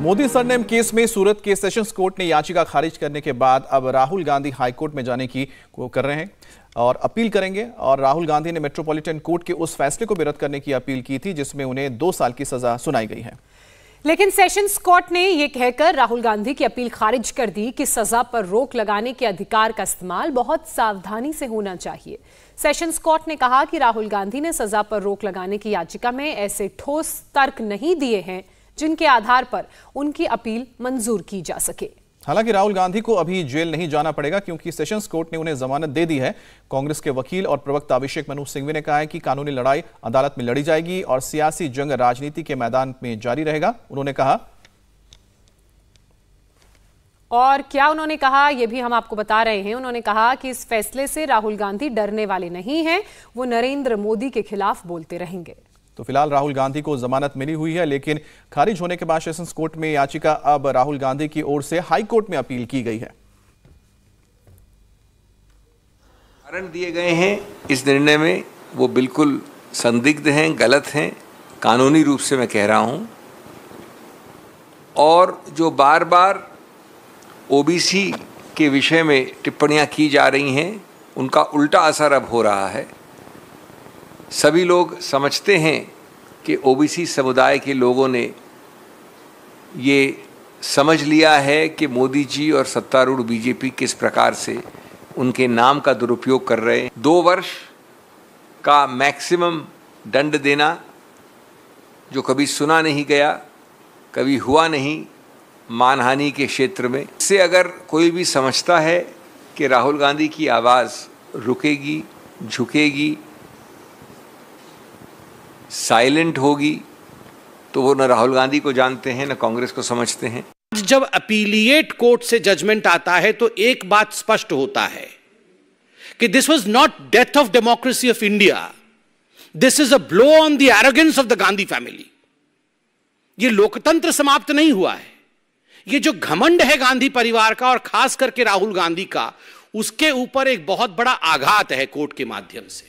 Modi surname case में सूरत के sessions court ने याचिका खारिज करने के बाद अब राहुल गांधी हाईकोर्ट में जाने की को कर रहे हैं और अपील करेंगे और राहुल गांधी ने मेट्रोपॉलिटन कोर्ट के उस फैसले को भी करने की अपील की थी जिसमें उन्हें दो साल की सजा सुनाई गई है लेकिन सेशंस कोर्ट ने यह कहकर राहुल गांधी की अपील खारिज कर दी कि सजा पर रोक लगाने के अधिकार का इस्तेमाल बहुत सावधानी से होना चाहिए सेशंस कोर्ट ने कहा कि राहुल गांधी ने सजा पर रोक लगाने की याचिका में ऐसे ठोस तर्क नहीं दिए हैं जिनके आधार पर उनकी अपील मंजूर की जा सके हालांकि राहुल गांधी को अभी जेल नहीं जाना पड़ेगा क्योंकि सेशंस कोर्ट ने उन्हें जमानत दे दी है कांग्रेस के वकील और प्रवक्ता अभिषेक मनु सिंघवी ने कहा है कि कानूनी लड़ाई अदालत में लड़ी जाएगी और सियासी जंग राजनीति के मैदान में जारी रहेगा उन्होंने कहा और क्या उन्होंने कहा यह भी हम आपको बता रहे हैं उन्होंने कहा कि इस फैसले से राहुल गांधी डरने वाले नहीं है वो नरेंद्र मोदी के खिलाफ बोलते रहेंगे तो फिलहाल राहुल गांधी को जमानत मिली हुई है लेकिन खारिज होने के बाद सेशंस कोर्ट में याचिका अब राहुल गांधी की ओर से हाईकोर्ट में अपील की गई है कारण दिए गए हैं इस निर्णय में वो बिल्कुल संदिग्ध हैं गलत हैं कानूनी रूप से मैं कह रहा हूं और जो बार बार ओबीसी के विषय में टिप्पणियां की जा रही हैं उनका उल्टा असर अब हो रहा है सभी लोग समझते हैं कि ओबीसी समुदाय के लोगों ने ये समझ लिया है कि मोदी जी और सत्तारूढ़ बीजेपी किस प्रकार से उनके नाम का दुरुपयोग कर रहे हैं दो वर्ष का मैक्सिमम दंड देना जो कभी सुना नहीं गया कभी हुआ नहीं मानहानि के क्षेत्र में इससे अगर कोई भी समझता है कि राहुल गांधी की आवाज़ रुकेगी झुकेगी साइलेंट होगी तो वो न राहुल गांधी को जानते हैं न कांग्रेस को समझते हैं जब अपीलिएट कोर्ट से जजमेंट आता है तो एक बात स्पष्ट होता है कि this was not death of democracy of India this is a blow on the arrogance of the Gandhi family ये लोकतंत्र समाप्त नहीं हुआ है ये जो घमंड है गांधी परिवार का और खास करके राहुल गांधी का उसके ऊपर एक बहुत बड़ा आघात है कोर्ट के माध्यम से